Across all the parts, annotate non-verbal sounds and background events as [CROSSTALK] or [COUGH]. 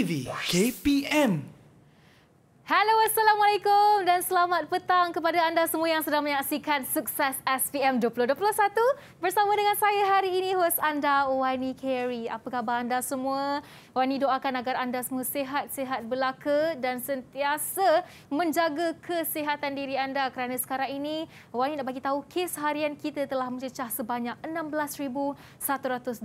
TV KPM. Hello, Assalamualaikum dan selamat petang kepada anda semua yang sedang menyaksikan Sukses SPM 2021 bersama dengan saya hari ini, hos anda, Wani Carey. Apa khabar anda semua? Wani doakan agar anda semua sehat-sehat belaka dan sentiasa menjaga kesehatan diri anda kerana sekarang ini Wani nak bagi tahu kes harian kita telah mencecah sebanyak 16,117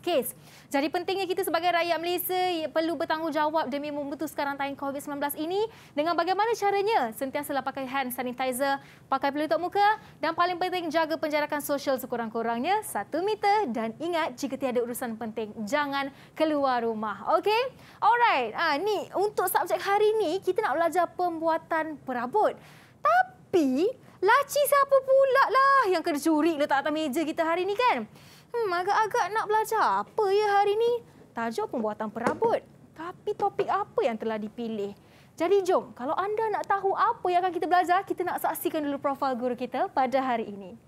kes. Jadi pentingnya kita sebagai rakyat Malaysia perlu bertanggungjawab demi memutuskan rantai COVID-19 ini dengan bagaimana caranya sentiasa pakai hand sanitizer, pakai pelutup muka dan paling penting jaga penjarakan sosial sekurang-kurangnya 1 meter dan ingat jika tiada urusan penting jangan keluar keluar rumah. Okey. Alright. Ah ha, ni untuk subjek hari ni kita nak belajar pembuatan perabot. Tapi laci siapa pula lah yang kena curi letak atas meja kita hari ni kan? Hmm agak-agak nak belajar apa ya hari ni? Tajuk pembuatan perabot. Tapi topik apa yang telah dipilih? Jadi jom kalau anda nak tahu apa yang akan kita belajar, kita nak saksikan dulu profil guru kita pada hari ini.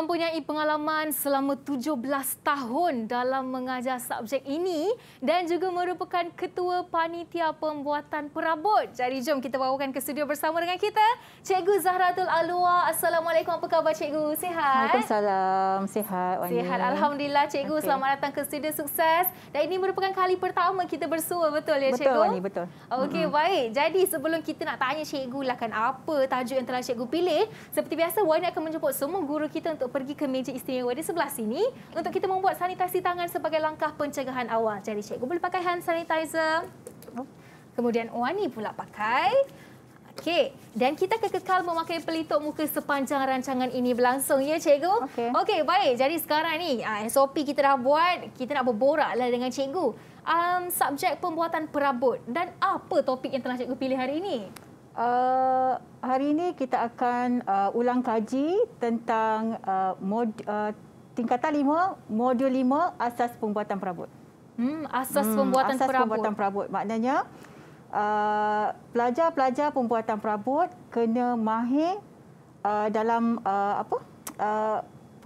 mempunyai pengalaman selama 17 tahun dalam mengajar subjek ini dan juga merupakan ketua panitia pembuatan perabot. Jadi jom kita bawakan ke studio bersama dengan kita Cikgu Zahratul Alwa. Assalamualaikum. Apa khabar Cikgu? Sihat? Waalaikumsalam. Sihat. Wani. Sihat. Alhamdulillah Cikgu. Okay. Selamat datang ke studio sukses. Dan ini merupakan kali pertama kita bersua betul ya Cikgu? Betul Wani. Betul. Okey hmm baik. Jadi sebelum kita nak tanya Cikgu lah kan apa tajuk yang telah Cikgu pilih. Seperti biasa Wani akan menjemput semua guru kita untuk pergi ke meja istimewa di sebelah sini untuk kita membuat sanitasi tangan sebagai langkah pencegahan awal. Jadi cikgu boleh pakai hand sanitizer. Kemudian Wani pula pakai. Okey, dan kita akan kekal memakai pelitup muka sepanjang rancangan ini berlangsung ya cikgu. Okey, okay, baik. Jadi sekarang ni ah, SOP kita dah buat, kita nak berboraklah dengan cikgu. Um, subjek pembuatan perabot dan apa topik yang telah cikgu pilih hari ini? Eh, hari ini kita akan uh, ulang kaji tentang uh, mod, uh, tingkatan lima, modul lima, asas pembuatan perabot. Hmm, asas hmm, pembuatan asas perabot. pembuatan perabot. Maknanya pelajar-pelajar uh, pembuatan perabot kena mahir uh, dalam uh, apa? Uh,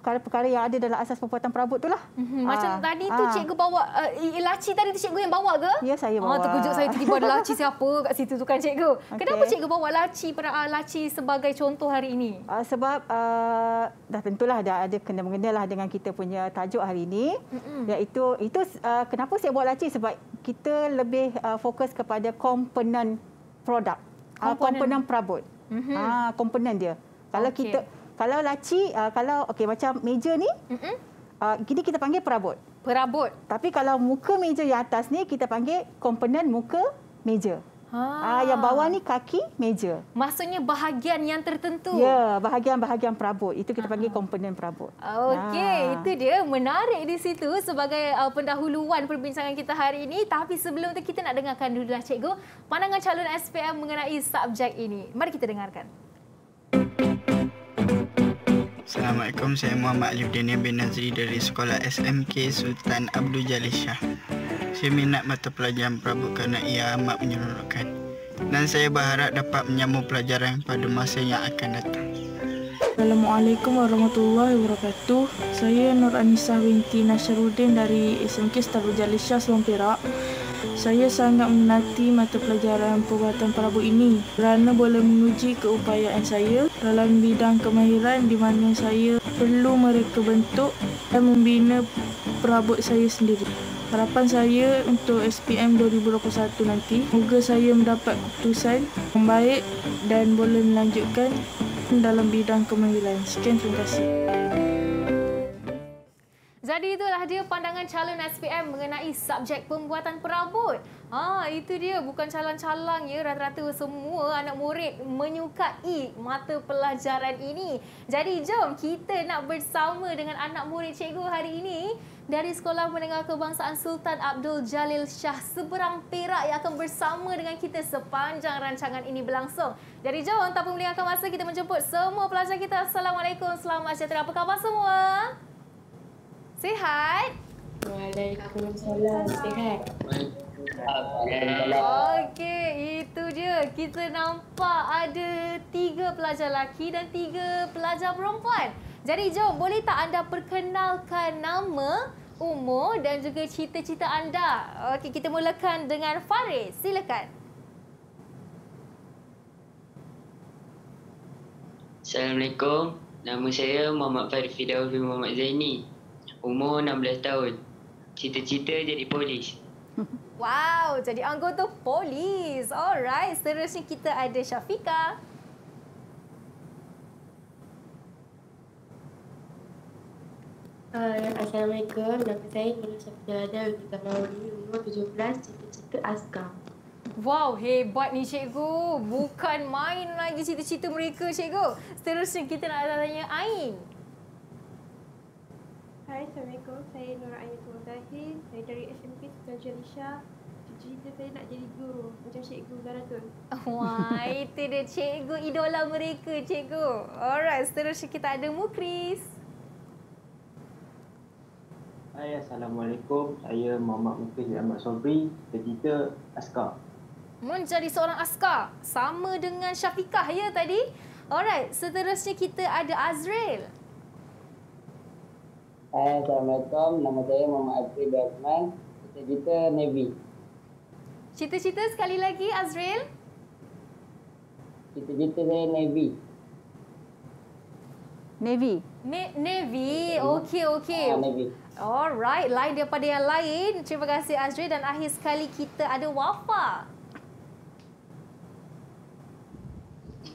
perkara-perkara yang ada dalam asas perbuatan perabot itulah. Mm-hmm. Ah. Macam aa, tadi tu aa. Ah. cikgu bawa uh, laci tadi tu cikgu yang bawa ke? Ya saya ah, bawa. Ah terkejut saya tiba-tiba ada laci siapa kat situ tu kan cikgu. Okay. Kenapa cikgu bawa laci uh, laci sebagai contoh hari ini? Uh, sebab uh, dah tentulah dah ada kena mengenalah dengan kita punya tajuk hari ini mm-hmm. iaitu itu uh, kenapa saya bawa laci sebab kita lebih uh, fokus kepada komponen produk. Komponen. Uh, komponen perabot. Mm-hmm. Ah komponen dia. Kalau okay. kita kalau laci, uh, kalau okay macam meja ni, mm-hmm. uh, kini kita panggil perabot. Perabot. Tapi kalau muka meja yang atas ni kita panggil komponen muka meja. Ha. Uh, yang bawah ni kaki meja. Maksudnya bahagian yang tertentu. Ya, bahagian-bahagian perabot. Itu kita panggil ha. komponen perabot. Okey, ha. itu dia menarik di situ sebagai uh, pendahuluan perbincangan kita hari ini. Tapi sebelum tu kita nak dengarkan dulu lah cikgu pandangan calon SPM mengenai subjek ini. Mari kita dengarkan. Thank you. Assalamualaikum, saya Muhammad Alif Daniel bin Nazri dari Sekolah SMK Sultan Abdul Jalil Shah. Saya minat mata pelajaran Prabu kerana ia amat menyeronokkan. Dan saya berharap dapat menyambung pelajaran pada masa yang akan datang. Assalamualaikum warahmatullahi wabarakatuh. Saya Nur Anissa Winti Nasharuddin dari SMK Sultan Abdul Jalil Shah, Selong Perak. Saya sangat menanti mata pelajaran perbuatan perabu ini kerana boleh menguji keupayaan saya dalam bidang kemahiran di mana saya perlu mereka bentuk dan membina perabot saya sendiri. Harapan saya untuk SPM 2021 nanti, moga saya mendapat keputusan yang baik dan boleh melanjutkan dalam bidang kemahiran. Sekian terima kasih. Jadi itulah dia pandangan calon SPM mengenai subjek pembuatan perabot. Ha, itu dia bukan calang-calang ya rata-rata semua anak murid menyukai mata pelajaran ini. Jadi jom kita nak bersama dengan anak murid cikgu hari ini dari Sekolah Menengah Kebangsaan Sultan Abdul Jalil Shah Seberang Perak yang akan bersama dengan kita sepanjang rancangan ini berlangsung. Jadi jom tanpa melengahkan masa kita menjemput semua pelajar kita. Assalamualaikum, selamat sejahtera. Apa khabar semua? Sihat? Waalaikumsalam. Okey, itu je. Kita nampak ada tiga pelajar lelaki dan tiga pelajar perempuan. Jadi, jom boleh tak anda perkenalkan nama, umur dan juga cita-cita anda? Okey, kita mulakan dengan Farid. Silakan. Assalamualaikum. Nama saya Muhammad Farid Fidaul bin Muhammad Zaini umur 16 tahun. Cita-cita jadi polis. [LAUGHS] Wow, jadi anggota polis. Alright, seterusnya kita ada Syafika. Uh, Assalamualaikum, nama saya Nina Syafika Ada Kita mahu umur 17, cita-cita askar. Wow, hebat ni cikgu. Bukan main lagi cita-cita mereka, cikgu. Seterusnya kita nak tanya Ain. Hai, Assalamualaikum. Saya Nur Ayu Tuhan Saya dari SMP Sekolah Jalisha. Cita-cita saya nak jadi guru macam Cikgu Zaratun. [LAUGHS] Wah, itu dia Cikgu idola mereka, Cikgu. Alright, seterusnya kita ada Mukris. Hai, Assalamualaikum. Saya Muhammad Mukris dan Ahmad Sobri. Cita-cita askar. Menjadi seorang askar. Sama dengan Syafiqah ya tadi. Alright, seterusnya kita ada Azrael. Azrael. Hai, Assalamualaikum. Nama saya Mama Azri Batman. Cita-cita Navy. Cita-cita sekali lagi, Azril. Cita-cita saya Navy. Navy. Ne- Navy. Okey, okey. Ah, Navy. Alright, lain daripada yang lain. Terima kasih Azri dan akhir sekali kita ada Wafa.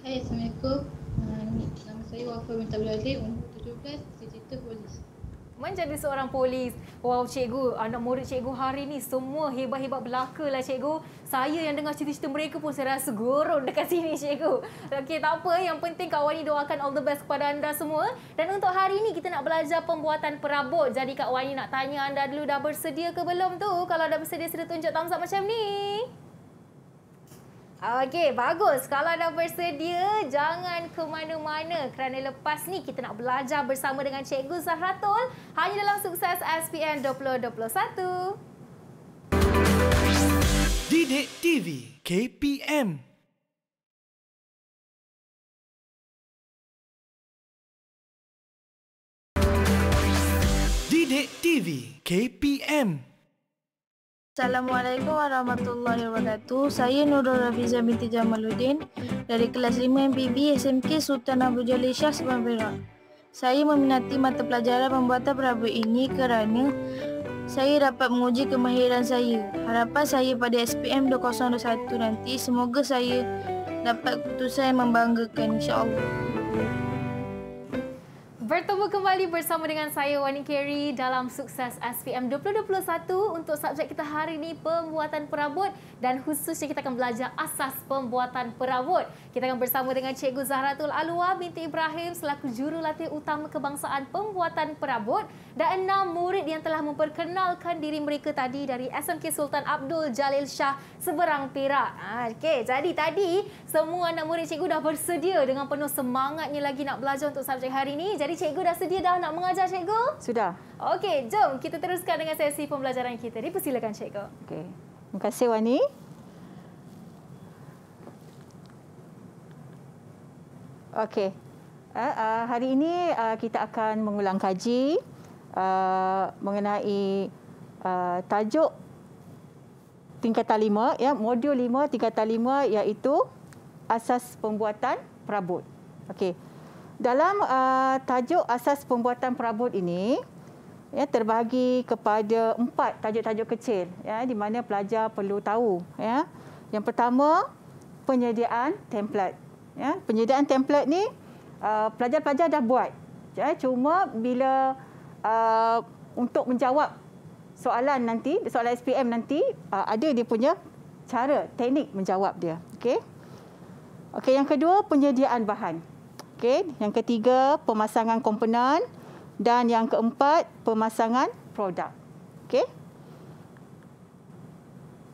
Hai, Assalamualaikum. Ah, nama saya Wafa Minta Belalik, umur 17, cita-cita polis menjadi seorang polis. Wow, cikgu, anak murid cikgu hari ni semua hebat-hebat belaka lah cikgu. Saya yang dengar cerita-cerita mereka pun saya rasa gurun dekat [LAUGHS] sini cikgu. Okey, tak apa. Yang penting Kak Wani doakan all the best kepada anda semua. Dan untuk hari ini kita nak belajar pembuatan perabot. Jadi Kak Wani nak tanya anda dulu dah bersedia ke belum tu? Kalau dah bersedia, sila tunjuk thumbs up macam ni. Okey, bagus. Kalau dah bersedia, jangan ke mana-mana. Kerana lepas ni kita nak belajar bersama dengan Cikgu Zahratul hanya dalam sukses SPM 2021. Didik TV KPM Didik TV KPM Assalamualaikum warahmatullahi wabarakatuh. Saya Nurul Rafiza binti Jamaluddin dari kelas 5 MPB SMK Sultan Abu Jalil Shah Semenanjung. Saya meminati mata pelajaran pembuatan perabot ini kerana saya dapat menguji kemahiran saya. Harapan saya pada SPM 2021 nanti semoga saya dapat keputusan yang membanggakan insya-Allah bertemu kembali bersama dengan saya Wani Keri dalam sukses SPM 2021 untuk subjek kita hari ini pembuatan perabot dan khususnya kita akan belajar asas pembuatan perabot. Kita akan bersama dengan Cikgu Zahratul Alwa binti Ibrahim selaku jurulatih utama kebangsaan pembuatan perabot dan enam murid yang telah memperkenalkan diri mereka tadi dari SMK Sultan Abdul Jalil Shah Seberang Perak. Ha, okay, jadi tadi semua anak murid cikgu dah bersedia dengan penuh semangatnya lagi nak belajar untuk subjek hari ini. Jadi cikgu dah sedia dah nak mengajar cikgu? Sudah. Okey, jom kita teruskan dengan sesi pembelajaran kita. Dipersilakan cikgu. Okey. Terima kasih Wani. Okey. Uh, uh, hari ini uh, kita akan mengulang kaji uh, mengenai uh, tajuk tingkatan lima, ya, modul lima tingkatan lima iaitu asas pembuatan perabot. Okey. Dalam uh, tajuk asas pembuatan perabot ini ya terbahagi kepada empat tajuk-tajuk kecil ya di mana pelajar perlu tahu ya. Yang pertama penyediaan template ya. Penyediaan template ni uh, pelajar-pelajar dah buat. Ya cuma bila uh, untuk menjawab soalan nanti soalan SPM nanti uh, ada dia punya cara teknik menjawab dia. Okey. Okey yang kedua penyediaan bahan. Okey, yang ketiga pemasangan komponen dan yang keempat pemasangan produk. Okey.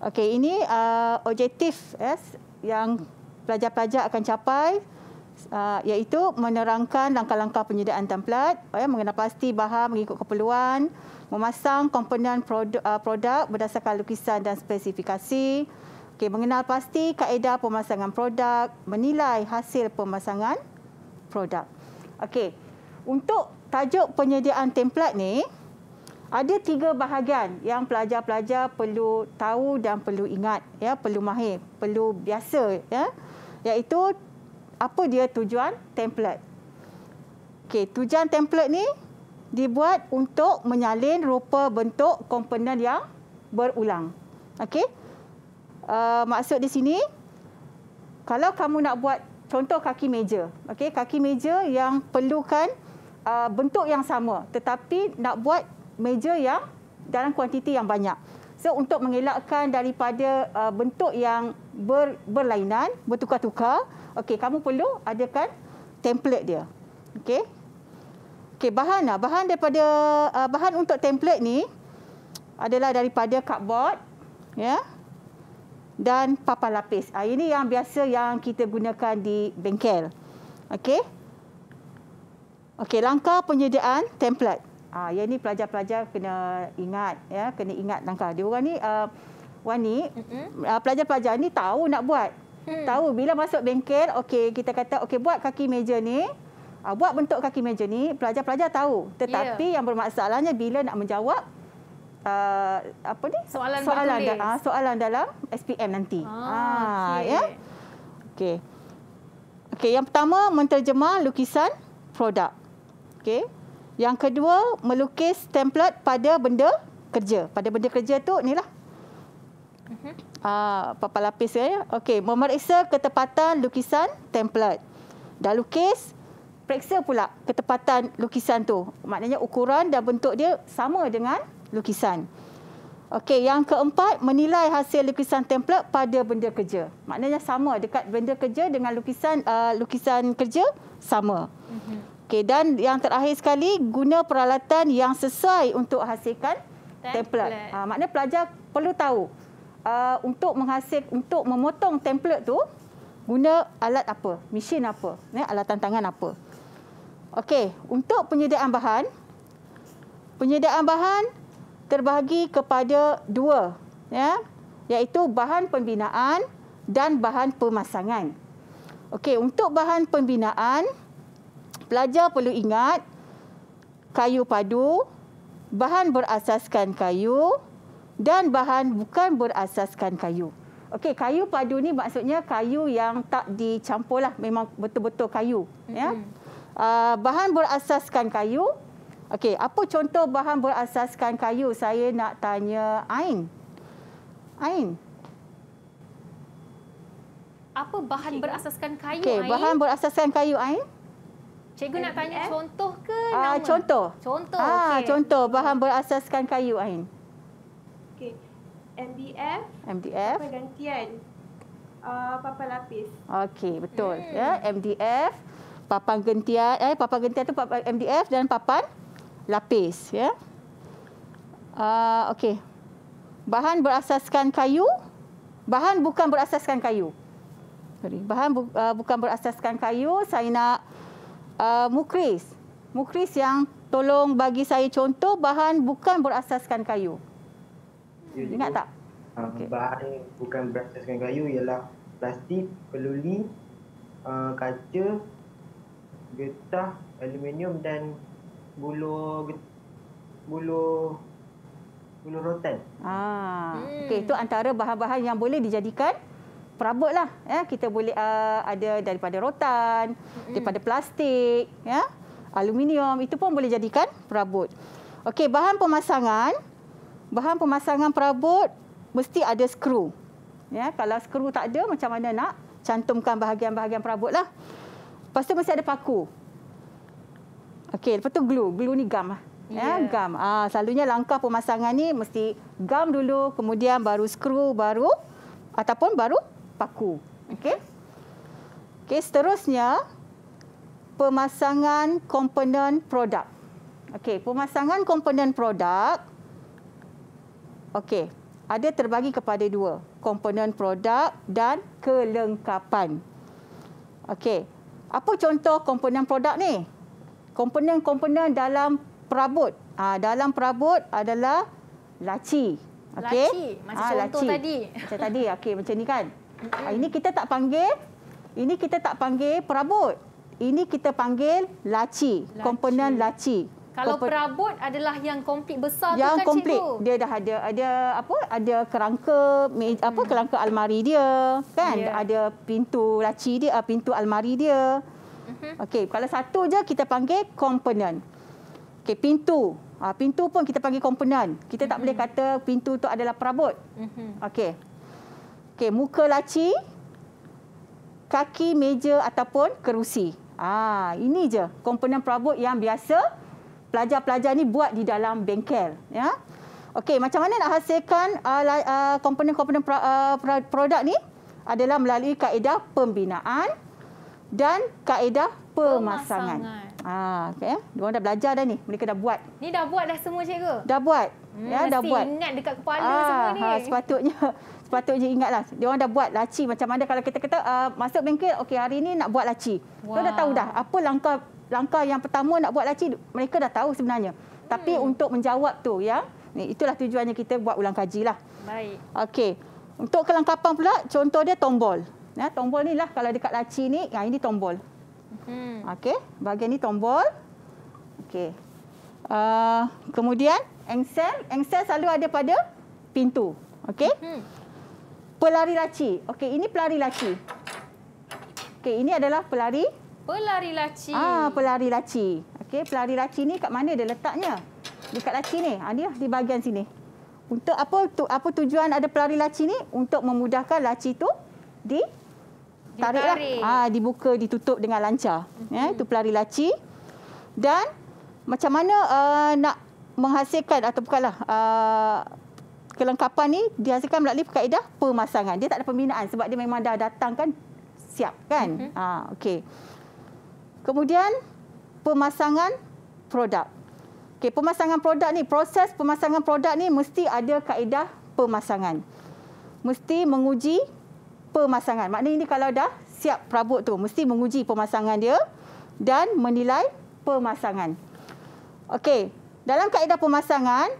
Okey, ini uh, objektif yes, yang pelajar-pelajar akan capai uh, iaitu menerangkan langkah-langkah penyediaan template, oh, ya, mengenal pasti bahan mengikut keperluan, memasang komponen produk, uh, produk berdasarkan lukisan dan spesifikasi, okay, mengenal pasti kaedah pemasangan produk, menilai hasil pemasangan produk. Okey, untuk tajuk penyediaan template ni, ada tiga bahagian yang pelajar-pelajar perlu tahu dan perlu ingat, ya, perlu mahir, perlu biasa, ya, iaitu apa dia tujuan template. Okey, tujuan template ni dibuat untuk menyalin rupa bentuk komponen yang berulang. Okey, uh, maksud di sini, kalau kamu nak buat contoh kaki meja. Okey, kaki meja yang perlukan uh, bentuk yang sama tetapi nak buat meja yang dalam kuantiti yang banyak. So untuk mengelakkan daripada uh, bentuk yang ber, berlainan, bertukar-tukar, okey, kamu perlu adakan template dia. Okey. Okey, bahan lah. Bahan daripada uh, bahan untuk template ni adalah daripada cardboard, ya. Yeah dan papan lapis. Ha, ini yang biasa yang kita gunakan di bengkel. Okey. Okey, langkah penyediaan template. Ha, yang ini pelajar-pelajar kena ingat. ya, Kena ingat langkah. Dia orang ini, uh, ah, Wani, pelajar-pelajar uh -huh. uh, ini tahu nak buat. Hmm. Tahu bila masuk bengkel, okey kita kata okey buat kaki meja ni, uh, buat bentuk kaki meja ni, pelajar-pelajar tahu. Tetapi yeah. yang bermasalahnya bila nak menjawab uh, apa ni soalan soalan, da- uh, soalan dalam SPM nanti. Ah, ah okay. ya. Okey. Okey, yang pertama menterjemah lukisan produk. Okey. Yang kedua melukis template pada benda kerja. Pada benda kerja tu inilah. Uh-huh. Mhm. Ah, papan lapis ya. Okey, memeriksa ketepatan lukisan template. Dah lukis periksa pula ketepatan lukisan tu. Maknanya ukuran dan bentuk dia sama dengan lukisan. Okey, yang keempat, menilai hasil lukisan template pada benda kerja. Maknanya sama dekat benda kerja dengan lukisan uh, lukisan kerja sama. Mhm. Okey, dan yang terakhir sekali, guna peralatan yang sesuai untuk hasilkan template. template. Ha, maknanya pelajar perlu tahu uh, untuk menghasil untuk memotong template tu guna alat apa, mesin apa, ya, alatan tangan apa. Okey, untuk penyediaan bahan, penyediaan bahan terbahagi kepada dua ya iaitu bahan pembinaan dan bahan pemasangan. Okey, untuk bahan pembinaan pelajar perlu ingat kayu padu, bahan berasaskan kayu dan bahan bukan berasaskan kayu. Okey, kayu padu ni maksudnya kayu yang tak dicampurlah memang betul-betul kayu mm-hmm. ya. Uh, bahan berasaskan kayu Okey, apa contoh bahan berasaskan kayu? Saya nak tanya Ain. Ain. Apa bahan Cikgu. berasaskan kayu, Ain? Okey, bahan berasaskan kayu, Ain. Cikgu nak tanya contoh ke uh, nama? Contoh. Contoh, ah, okey. Ah, contoh bahan berasaskan kayu, Ain. Okey, MDF. MDF. Pergantian. Uh, papan lapis. Okey, betul. Hmm. Ya, MDF, papan gentian. Eh, papan gentian tu papan MDF dan papan? lapis ya. Ah uh, okey. Bahan berasaskan kayu, bahan bukan berasaskan kayu. Sorry, bahan bu, uh, bukan berasaskan kayu, saya nak uh, mukris. Mukris yang tolong bagi saya contoh bahan bukan berasaskan kayu. Ya, jadi, Ingat tak? Ah, okay. Bahan bukan berasaskan kayu ialah plastik, peluli, uh, kaca, getah, aluminium dan bulu bulu bulu rotan. Ah. Hmm. Okey, itu antara bahan-bahan yang boleh dijadikan lah Ya, kita boleh uh, ada daripada rotan, hmm. daripada plastik, ya. Aluminium itu pun boleh jadikan perabot. Okey, bahan pemasangan bahan pemasangan perabot mesti ada skru. Ya, kalau skru tak ada macam mana nak cantumkan bahagian-bahagian perabotlah. Pastu mesti ada paku. Okey, lepas tu glue. Glue ni gam. Yeah. Eh, ya, ya. gam. Ah, selalunya langkah pemasangan ni mesti gam dulu, kemudian baru skru, baru ataupun baru paku. Okey. Okey, seterusnya pemasangan komponen produk. Okey, pemasangan komponen produk. Okey, ada terbagi kepada dua, komponen produk dan kelengkapan. Okey. Apa contoh komponen produk ni? komponen-komponen dalam perabot. Uh, dalam perabot adalah laci. Okay. Laci, macam ha, contoh laci. tadi. Macam tadi, okay, macam ni kan. Ha, ini kita tak panggil, ini kita tak panggil perabot. Ini kita panggil laci, laci. komponen laci. Kalau Kompon perabot adalah yang komplit besar yang tu kan Yang komplit. Dia dah ada ada apa? Ada kerangka hmm. apa kerangka almari dia, kan? Yeah. Ada pintu laci dia, pintu almari dia mm Okey, kalau satu je kita panggil komponen. Okey, pintu. ha, pintu pun kita panggil komponen. Kita mm-hmm. tak boleh mhm. kata pintu tu adalah perabot. Mm-hmm. Okey. Okey, muka laci, kaki meja ataupun kerusi. Ah, ha, ini je komponen perabot yang biasa pelajar-pelajar ni buat di dalam bengkel, ya. Okey, macam mana nak hasilkan ah, ah, komponen-komponen pra, uh, produk ni? Adalah melalui kaedah pembinaan dan kaedah pemasangan. pemasangan. Ah, okay. Mereka eh. dah belajar dah ni. Mereka dah buat. Ni dah buat dah semua cikgu? Dah buat. Hmm, ya, dah buat. ingat dekat kepala ah, semua ni. Ha, sepatutnya. [LAUGHS] Sepatutnya ingatlah. Dia orang dah buat laci macam mana kalau kita kata uh, masuk bengkel, okey hari ni nak buat laci. Kau dah tahu dah apa langkah langkah yang pertama nak buat laci, mereka dah tahu sebenarnya. Hmm. Tapi untuk menjawab tu ya. Ni itulah tujuannya kita buat ulang kajilah. Baik. Okey. Untuk kelengkapan pula, contoh dia tombol. Ya, tombol ni lah kalau dekat laci ni, yang ini tombol. Hmm. Okey, bahagian ni tombol. Okey. Uh, kemudian engsel, engsel selalu ada pada pintu. Okey. Hmm. Pelari laci. Okey, ini pelari laci. Okey, ini adalah pelari. Pelari laci. Ah, pelari laci. Okey, pelari laci ni kat mana dia letaknya? Dekat laci ni. Ah, dia di bahagian sini. Untuk apa tu, apa tujuan ada pelari laci ni? Untuk memudahkan laci tu di tarik lah. Ha, dibuka, ditutup dengan lancar. Mm-hmm. Ya, eh, itu pelari laci. Dan macam mana uh, nak menghasilkan atau bukanlah uh, kelengkapan ni dihasilkan melalui kaedah pemasangan. Dia tak ada pembinaan sebab dia memang dah datang kan siap kan. Mm-hmm. Ha, ah, okay. Kemudian pemasangan produk. Okay, pemasangan produk ni, proses pemasangan produk ni mesti ada kaedah pemasangan. Mesti menguji pemasangan. Maknanya ini kalau dah siap perabot tu mesti menguji pemasangan dia dan menilai pemasangan. Okey, dalam kaedah pemasangan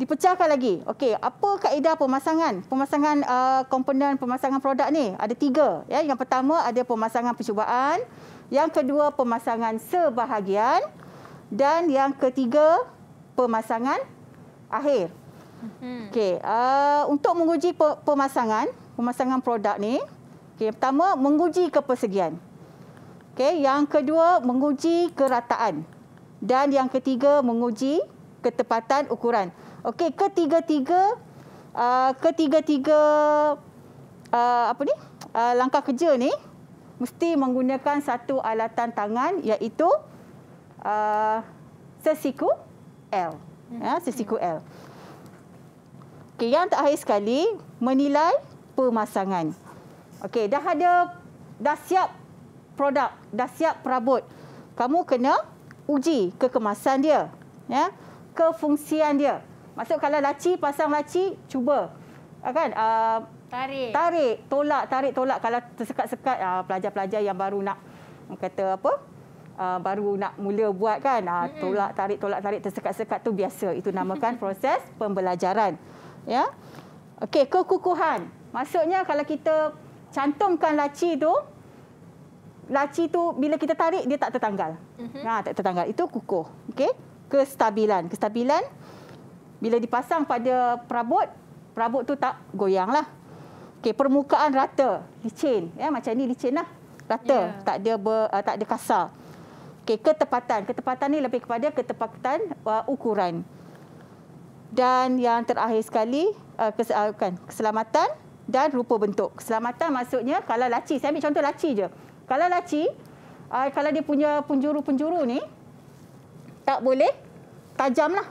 dipecahkan lagi. Okey, apa kaedah pemasangan? Pemasangan uh, komponen pemasangan produk ni ada tiga. Ya, yang pertama ada pemasangan percubaan, yang kedua pemasangan sebahagian dan yang ketiga pemasangan akhir. Mhm. Okey, uh, untuk menguji pemasangan, pemasangan produk ni. Okey, pertama menguji kepersegian. Okey, yang kedua menguji kerataan. Dan yang ketiga menguji ketepatan ukuran. Okey, ketiga-tiga uh, ketiga-tiga uh, apa ni? Uh, langkah kerja ni mesti menggunakan satu alatan tangan iaitu uh, sesiku L. Hmm. Ya, sesiku L. Okay, yang terakhir sekali menilai pemasangan. Okey, dah ada dah siap produk, dah siap perabot. Kamu kena uji kekemasan dia, ya. Kefungsian dia. Masuk kalau laci pasang laci, cuba. Ah, kan? Uh, tarik. Tarik, tolak, tarik, tolak kalau tersekat-sekat uh, pelajar-pelajar yang baru nak kata apa? Uh, baru nak mula buat kan uh, tolak tarik tolak tarik tersekat-sekat tu biasa itu namakan [LAUGHS] proses pembelajaran ya yeah? okey kekukuhan Maksudnya kalau kita cantumkan laci tu laci tu bila kita tarik dia tak tertanggal. mm tak tertanggal. Itu kukuh. Okey. Kestabilan. Kestabilan bila dipasang pada perabot, perabot tu tak goyanglah. Okey, permukaan rata, licin. Ya, macam ni licinlah. Rata, yeah. tak ada ber, uh, tak ada kasar. Okey, ketepatan. Ketepatan ni lebih kepada ketepatan uh, ukuran. Dan yang terakhir sekali, uh, kes, uh, kan, keselamatan dan rupa bentuk. Keselamatan maksudnya kalau laci, saya ambil contoh laci je. Kalau laci, kalau dia punya penjuru-penjuru ni tak boleh tajamlah.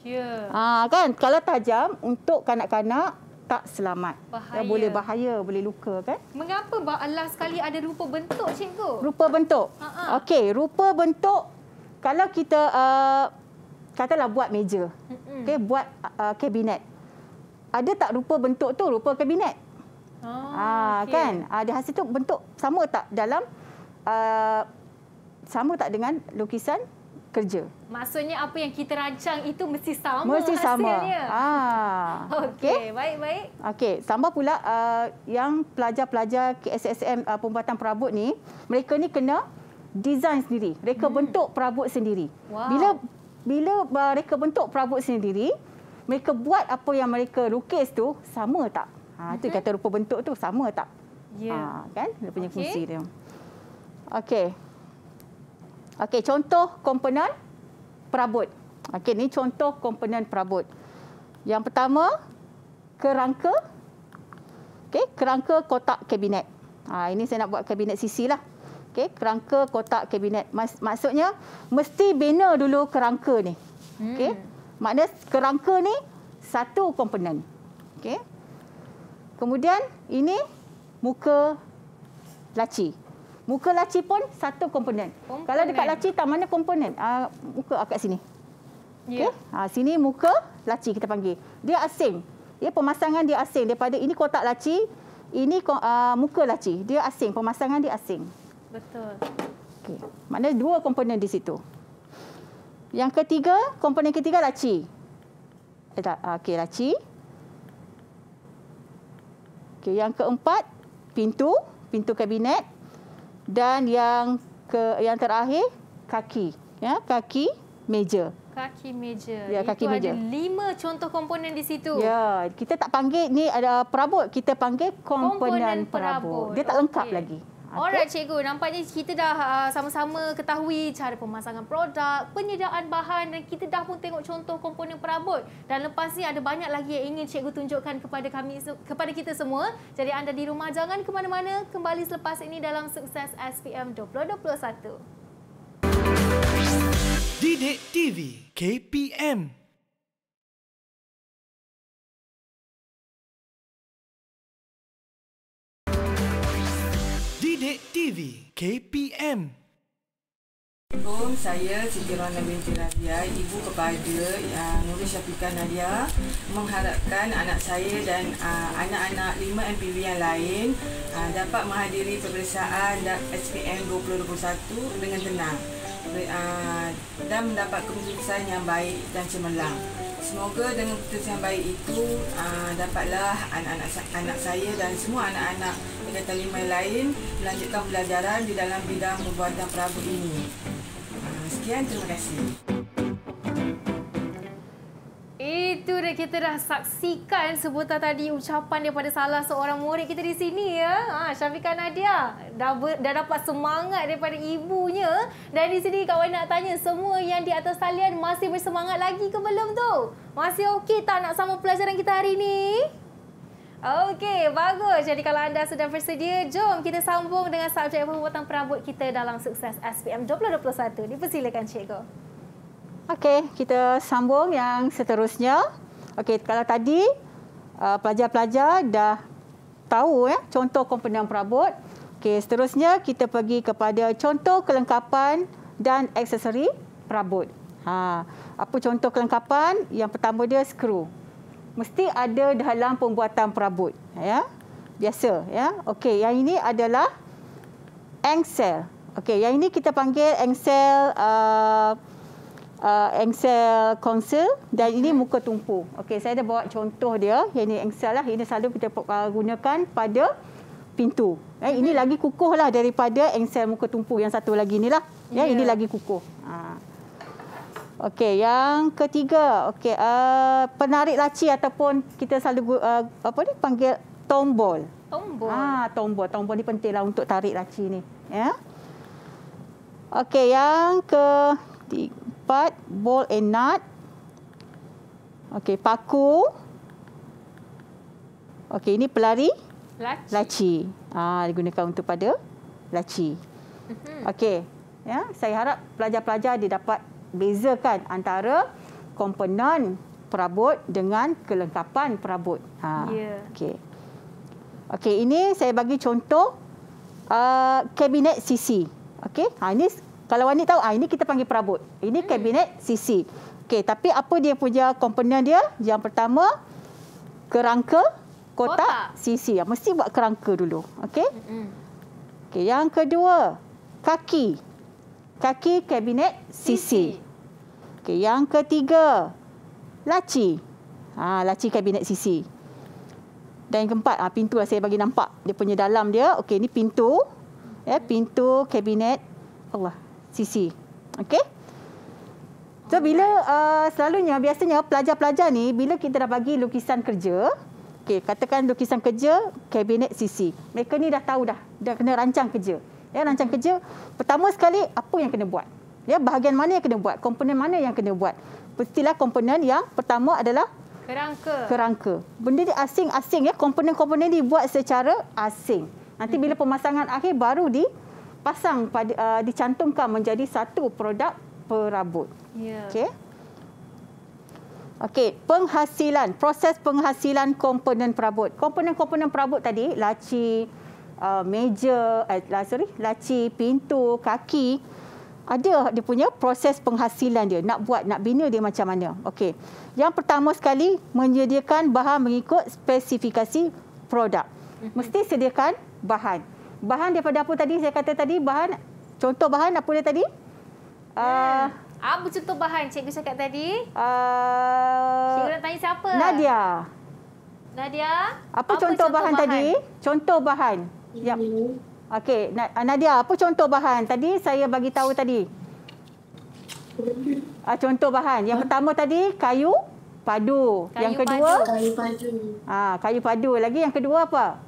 Ya. Ah kan kalau tajam untuk kanak-kanak tak selamat. Bahaya. Ya, boleh bahaya, boleh luka kan? Mengapa Allah sekali ada rupa bentuk cikgu? Rupa bentuk. Ha, ha Okey, rupa bentuk kalau kita uh, katalah buat meja. Okey, buat uh, kabinet ada tak rupa bentuk tu rupa kabinet? Oh, ah, okay. kan? Ada ah, hasil tu bentuk sama tak dalam uh, sama tak dengan lukisan kerja? Maksudnya apa yang kita rancang itu mesti sama mesti hasilnya. Sama. Ah. Okey, okay. baik baik. Okey, tambah pula uh, yang pelajar-pelajar KSSM uh, pembuatan perabot ni, mereka ni kena design sendiri. Mereka hmm. bentuk perabot sendiri. Wow. Bila bila uh, mereka bentuk perabot sendiri, mereka buat apa yang mereka lukis tu sama tak? Ha itu uh kata rupa bentuk tu sama tak? Ya. Yeah. Ha, kan? Dia punya okay. fungsi dia. Okey. Okey, contoh komponen perabot. Okey, ni contoh komponen perabot. Yang pertama kerangka Okey, kerangka kotak kabinet. Ha, ini saya nak buat kabinet sisi lah. Okey, kerangka kotak kabinet. Mas, maksudnya, mesti bina dulu kerangka ni. Okey, hmm. Maknanya kerangka ni satu komponen. Okey. Kemudian ini muka laci. Muka laci pun satu komponen. komponen. Kalau dekat laci tak mana komponen? Ah muka uh, kat sini. Okey. Yeah. Ya. Uh, sini muka laci kita panggil. Dia asing. Dia pemasangan dia asing daripada ini kotak laci, ini uh, muka laci. Dia asing, pemasangan dia asing. Betul. Okey. Maknanya dua komponen di situ. Yang ketiga, komponen ketiga laci. Eh tak, ah, Okay laci. Okey, yang keempat pintu, pintu kabinet dan yang ke yang terakhir kaki, ya, kaki meja. Kaki meja. Ya, kaki Itu meja. Ada lima contoh komponen di situ. Ya, kita tak panggil ni ada perabot, kita panggil komponen, komponen perabot. perabot. Dia tak okay. lengkap lagi. Alright cikgu, nampaknya kita dah uh, sama-sama uh, ketahui cara pemasangan produk, penyediaan bahan dan kita dah pun tengok contoh komponen perabot. Dan lepas ni ada banyak lagi yang ingin cikgu tunjukkan kepada kami kepada kita semua. Jadi anda di rumah jangan ke mana-mana, kembali selepas ini dalam sukses SPM 2021. Didik TV KPM TV KPM Assalamualaikum, saya Siti Rana binti Nadia, ibu kepada uh, Nurul Syafiqah Nadia mengharapkan anak saya dan uh, anak-anak 5 MPV yang lain uh, dapat menghadiri peperiksaan SPM 2021 dengan tenang uh, dan mendapat keputusan yang baik dan cemerlang. Semoga dengan keputusan yang baik itu uh, dapatlah anak anak saya dan semua anak-anak kepada talima lain melanjutkan pelajaran di dalam bidang pembuatan perabot ini. Ah, sekian, terima kasih. Itu dah kita dah saksikan sebutan tadi ucapan daripada salah seorang murid kita di sini ya. Ha, Syafiqah Nadia dah, ber, dah dapat semangat daripada ibunya. Dan di sini kawan nak tanya semua yang di atas talian masih bersemangat lagi ke belum tu? Masih okey tak nak sama pelajaran kita hari ini? Okey, bagus. Jadi kalau anda sudah bersedia, jom kita sambung dengan subjek pembuatan perabot kita dalam sukses SPM 2021. Dipersilakan cikgu. Okey, kita sambung yang seterusnya. Okey, kalau tadi uh, pelajar-pelajar uh, dah tahu ya contoh komponen perabot. Okey, seterusnya kita pergi kepada contoh kelengkapan dan aksesori perabot. Ha, apa contoh kelengkapan? Yang pertama dia skru mesti ada dalam pembuatan perabot ya biasa ya okey yang ini adalah engsel okey yang ini kita panggil engsel uh, uh, engsel konsel dan ini muka tumpu okey saya dah bawa contoh dia yang ini engsel lah ini selalu kita uh, gunakan pada pintu ya, ini mhm. lagi kukuhlah daripada engsel muka tumpu yang satu lagi inilah ya ini ya. lagi kukuh ha. Okey, yang ketiga, okey, uh, penarik laci ataupun kita selalu uh, apa ni panggil tombol. Tombol. Ah, tombol, tombol ni pentinglah untuk tarik laci ni, ya. Yeah. Okey, yang ke empat, bolt and nut. Okey, paku. Okey, ini pelari laci. laci. Ah, digunakan untuk pada laci. Mhm. Okey. Ya, saya harap pelajar-pelajar dia dapat bezakan antara komponen perabot dengan kelengkapan perabot. Ha. Yeah. Okey. Okey, ini saya bagi contoh uh, kabinet CC. Okey. Ha ini kalau wanita tahu ah ini kita panggil perabot. Ini hmm. kabinet CC. Okey, tapi apa dia punya komponen dia? Yang pertama kerangka kotak CC. Ya, ha, mesti buat kerangka dulu. Okey. Hmm. Okey, yang kedua kaki kaki kabinet sisi. Okay yang ketiga, laci. Ha, laci kabinet sisi. Dan yang keempat, ha, pintu lah saya bagi nampak. Dia punya dalam dia. Okey, ini pintu. Ya, pintu kabinet Allah sisi. Okey. So bila uh, selalunya biasanya pelajar-pelajar ni bila kita dah bagi lukisan kerja, okay katakan lukisan kerja kabinet sisi. Mereka ni dah tahu dah, dah kena rancang kerja. Ya, rancang kerja pertama sekali apa yang kena buat? Ya, bahagian mana yang kena buat? Komponen mana yang kena buat? Pastilah komponen yang pertama adalah kerangka. Kerangka. Benda ni asing-asing ya, komponen-komponen ni buat secara asing. Nanti hmm. bila pemasangan akhir baru di pasang pada uh, dicantumkan menjadi satu produk perabot. Yeah. Okey. Okey, penghasilan, proses penghasilan komponen perabot. Komponen-komponen perabot tadi, laci, uh, meja, uh, sorry, laci, pintu, kaki, ada dia punya proses penghasilan dia. Nak buat, nak bina dia macam mana. Okey. Yang pertama sekali, menyediakan bahan mengikut spesifikasi produk. Mhm. Mesti sediakan bahan. Bahan daripada apa tadi? Saya kata tadi bahan, contoh bahan apa dia tadi? Uh, apa contoh bahan cikgu cakap tadi? Uh, cikgu nak tanya siapa? Nadia. Nadia? Apa, apa contoh, contoh bahan, bahan tadi? Contoh bahan. Ya. Okey, ah, Nadia, apa contoh bahan? Tadi saya bagi tahu tadi. Ah contoh bahan. Yang pertama tadi kayu padu. Kayu yang kedua padu. kayu padu. Ah kayu padu. Lagi yang kedua apa?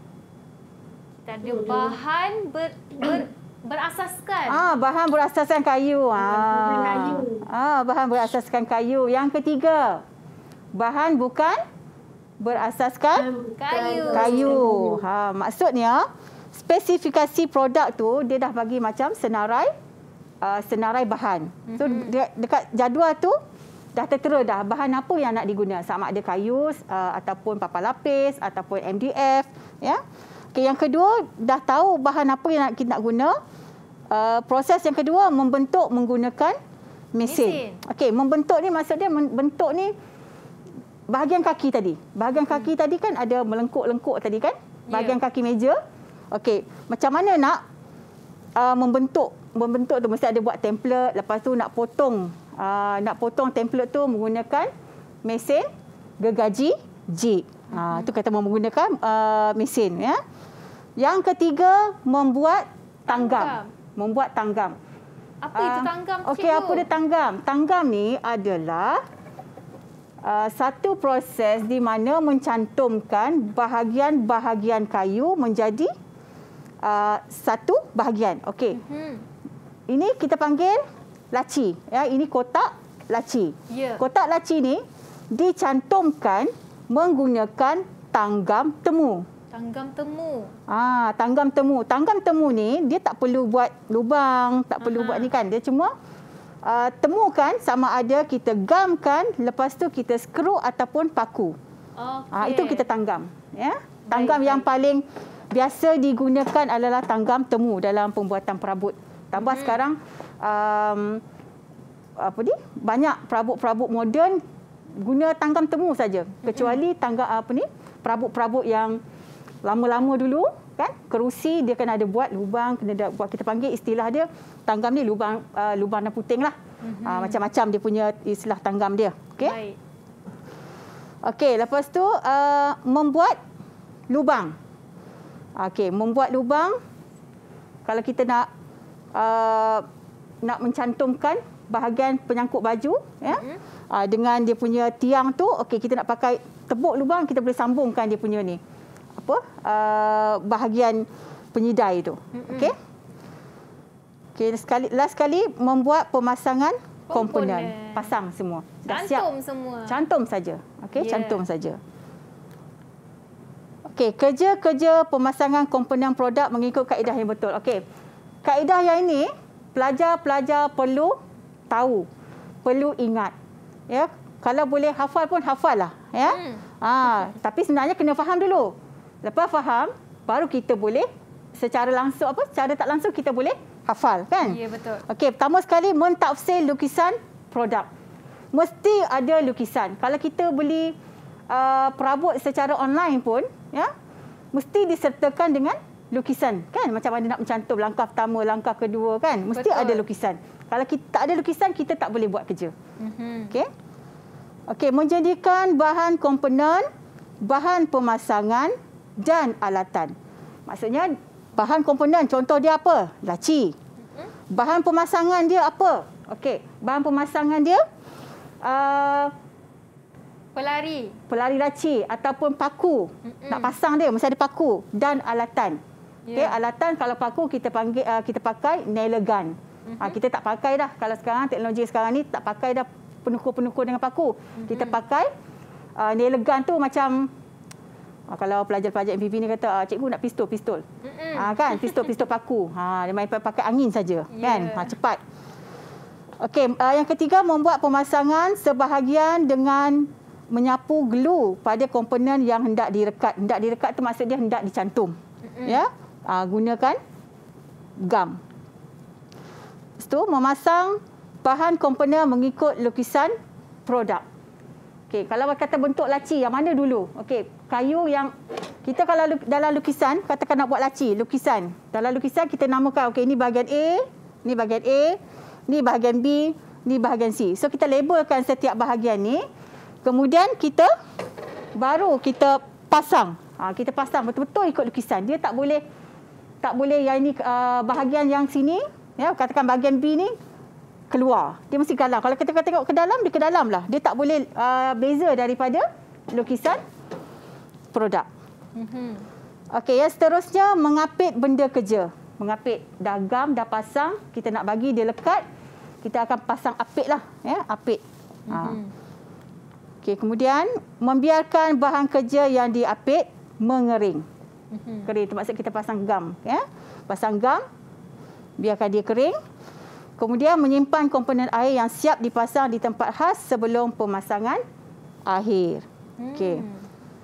Tadi bahan ber, ber, berasaskan. Ah bahan berasaskan kayu. Ah. Ah bahan berasaskan kayu. Yang ketiga. Bahan bukan berasaskan kayu. Kayu. Ha maksudnya spesifikasi produk tu dia dah bagi macam senarai uh, senarai bahan. So mm-hmm. dekat, jadual tu dah tertera dah bahan apa yang nak diguna sama ada kayu uh, ataupun papan lapis ataupun MDF ya. Yeah. Okay, yang kedua dah tahu bahan apa yang nak kita nak guna. Uh, proses yang kedua membentuk menggunakan mesin. mesin. Okey, membentuk ni maksud dia bentuk ni bahagian kaki tadi. Bahagian hmm. kaki hmm. tadi kan ada melengkuk-lengkuk tadi kan? Ya. Bahagian yeah. kaki meja. Okey, macam mana nak uh, membentuk membentuk tu mesti ada buat template, lepas tu nak potong uh, nak potong template tu menggunakan mesin gergaji jig. uh, tu kata menggunakan uh, mesin ya. Yang ketiga membuat tanggam. tanggam. Membuat tanggam. Apa itu ah, tanggam? Uh, Okey, apa dia tanggam? Tanggam ni adalah Uh, satu proses di mana mencantumkan bahagian-bahagian kayu menjadi uh, satu bahagian. Okey. Mm-hmm. Ini kita panggil laci. Ya, ini kotak laci. Yeah. Kotak laci ni dicantumkan menggunakan tanggam temu. Tanggam temu. Ah, tanggam temu. Tanggam temu ni dia tak perlu buat lubang, tak perlu Aha. buat ni kan. Dia cuma uh, temukan sama ada kita gamkan, lepas tu kita skru ataupun paku. Okay. Ah, ha, itu kita tanggam, ya. Tanggam baik, yang baik. paling biasa digunakan adalah tanggam temu dalam pembuatan perabot. Tambah hmm. sekarang um, apa ni? Banyak perabot-perabot moden guna tanggam temu saja. Mhm. Kecuali hmm. tangga apa ni? Perabot-perabot yang lama-lama dulu kan kerusi dia kena ada buat lubang kena ada buat kita panggil istilah dia tanggam ni lubang uh, lubang dan puting lah mm-hmm. uh, macam-macam dia punya istilah tanggam dia okey okey lepas tu uh, membuat lubang Okey, membuat lubang kalau kita nak uh, nak mencantumkan bahagian penyangkut baju ya. Mm. Uh, dengan dia punya tiang tu, okey kita nak pakai tebuk lubang kita boleh sambungkan dia punya ni. Apa? Uh, bahagian penyidai tu. Mhm. Okey. Okey, sekali last sekali membuat pemasangan komponen. komponen. Pasang semua. cantum semua. Cantum saja. Okey, yeah. cantum saja. Okey, kerja-kerja pemasangan komponen produk mengikut kaedah yang betul. Okey. Kaedah yang ini pelajar-pelajar perlu tahu, perlu ingat. Ya. Kalau boleh hafal pun hafal lah. ya. Hmm. Ha, tapi sebenarnya kena faham dulu. Lepas faham, baru kita boleh secara langsung apa? Secara tak langsung kita boleh hafal, kan? Ya, betul. Okey, pertama sekali mentafsir lukisan produk. Mesti ada lukisan. Kalau kita beli Uh, perabot secara online pun ya mesti disertakan dengan lukisan kan macam mana nak mencantum langkah pertama langkah kedua kan mesti Betul. ada lukisan kalau kita tak ada lukisan kita tak boleh buat kerja mm-hmm. okey okey menjadikan bahan komponen bahan pemasangan dan alatan maksudnya bahan komponen contoh dia apa laci mhm. bahan pemasangan dia apa okey bahan pemasangan dia uh, Pelari. Pelari laci ataupun paku. Mm-mm. Nak pasang dia mesti ada paku dan alatan. Yeah. Okey, ya. alatan kalau paku kita panggil uh, kita pakai nail gun. Mm-hmm. Ha, kita tak pakai dah kalau sekarang teknologi sekarang ni tak pakai dah penukur-penukur dengan paku. Mm-hmm. Kita pakai uh, nail gun tu macam uh, kalau pelajar-pelajar MPP ni kata uh, cikgu nak pistol, pistol. Mm-hmm. Ha, kan? Pistol, pistol paku. Ha, [LAUGHS] dia main pakai angin saja, yeah. kan? Ha, cepat. Okey, uh, yang ketiga membuat pemasangan sebahagian dengan menyapu glue pada komponen yang hendak direkat. Hendak direkat itu maksud dia hendak dicantum. Ya, uh, gunakan gam. Itu memasang bahan komponen mengikut lukisan produk. Okey, kalau kata bentuk laci, yang mana dulu? Okey, kayu yang kita kalau dalam lukisan katakan nak buat laci, lukisan. Dalam lukisan kita namakan okey, ini bahagian A, ini bahagian A, ini bahagian B, ini bahagian C. So kita labelkan setiap bahagian ni. Kemudian kita baru kita pasang. Ha, kita pasang betul-betul ikut lukisan. Dia tak boleh tak boleh yang ini uh, bahagian yang sini ya katakan bahagian B ni keluar. Dia mesti dalam. Kalau kita tengok ke dalam, dia ke dalamlah. Dia tak boleh uh, beza daripada lukisan produk. Mhm. Okey, yang seterusnya mengapit benda kerja. Mengapit dah gam, dah pasang, kita nak bagi dia lekat, kita akan pasang apitlah ya, apit. Ha. Uh -huh. Mhm. Okey, kemudian membiarkan bahan kerja yang diapit mengering. Mhm. Kering itu maksud kita pasang gam, ya. Pasang gam, biarkan dia kering. Kemudian menyimpan komponen air yang siap dipasang di tempat khas sebelum pemasangan akhir. Hmm. Okey.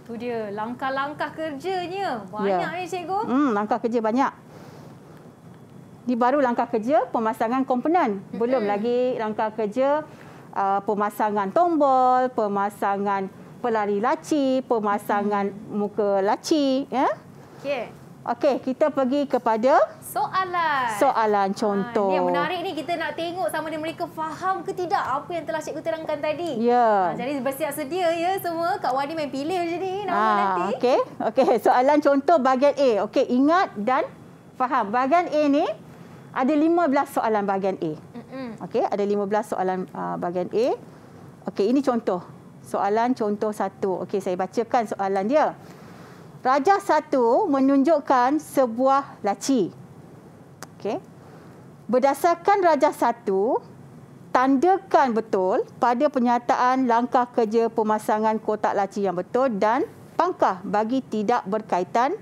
tu dia langkah-langkah kerjanya. Ya. Banyak ya, eh, cikgu. Hmm, langkah kerja banyak. Di baru langkah kerja pemasangan komponen, belum lagi langkah kerja uh, pemasangan tombol, pemasangan pelari laci, pemasangan hmm. muka laci. Ya? Okey. Okey, kita pergi kepada soalan. Soalan ah, contoh. Ha, ini yang menarik ni kita nak tengok sama dia mereka faham ke tidak apa yang telah cikgu terangkan tadi. Ya. Yeah. Jadi bersiap sedia ya semua. Kak Wadi main pilih je ni nama ha, nanti. Okey. Okey, soalan contoh bahagian A. Okey, ingat dan faham. Bahagian A ni ada 15 soalan bahagian A. Hmm. Okey, ada 15 soalan uh, bahagian A. Okey, ini contoh. Soalan contoh satu. Okey, saya bacakan soalan dia. Raja satu menunjukkan sebuah laci. Okey. Berdasarkan Raja satu, tandakan betul pada penyataan langkah kerja pemasangan kotak laci yang betul dan pangkah bagi tidak berkaitan